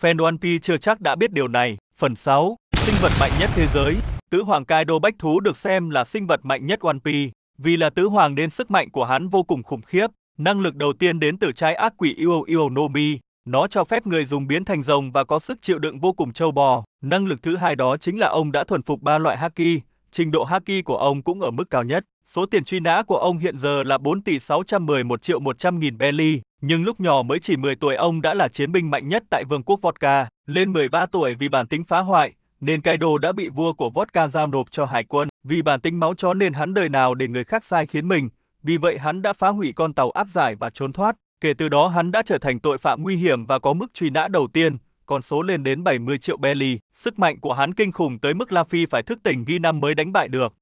Fan One Piece chưa chắc đã biết điều này. Phần 6. Sinh vật mạnh nhất thế giới Tứ hoàng Kaido Bách Thú được xem là sinh vật mạnh nhất One Piece, vì là tứ hoàng nên sức mạnh của hắn vô cùng khủng khiếp. Năng lực đầu tiên đến từ trái ác quỷ Iwo Nobi. nó cho phép người dùng biến thành rồng và có sức chịu đựng vô cùng trâu bò. Năng lực thứ hai đó chính là ông đã thuần phục ba loại haki, trình độ Haki của ông cũng ở mức cao nhất. Số tiền truy nã của ông hiện giờ là 4 tỷ 611 triệu 100 nghìn Bentley, nhưng lúc nhỏ mới chỉ 10 tuổi ông đã là chiến binh mạnh nhất tại vương quốc Vodka. Lên 13 tuổi vì bản tính phá hoại, nên Kaido đã bị vua của Vodka giao nộp cho hải quân. Vì bản tính máu chó nên hắn đời nào để người khác sai khiến mình, vì vậy hắn đã phá hủy con tàu áp giải và trốn thoát. Kể từ đó hắn đã trở thành tội phạm nguy hiểm và có mức truy nã đầu tiên con số lên đến 70 triệu Bailey. Sức mạnh của hắn kinh khủng tới mức La Phi phải thức tỉnh ghi năm mới đánh bại được.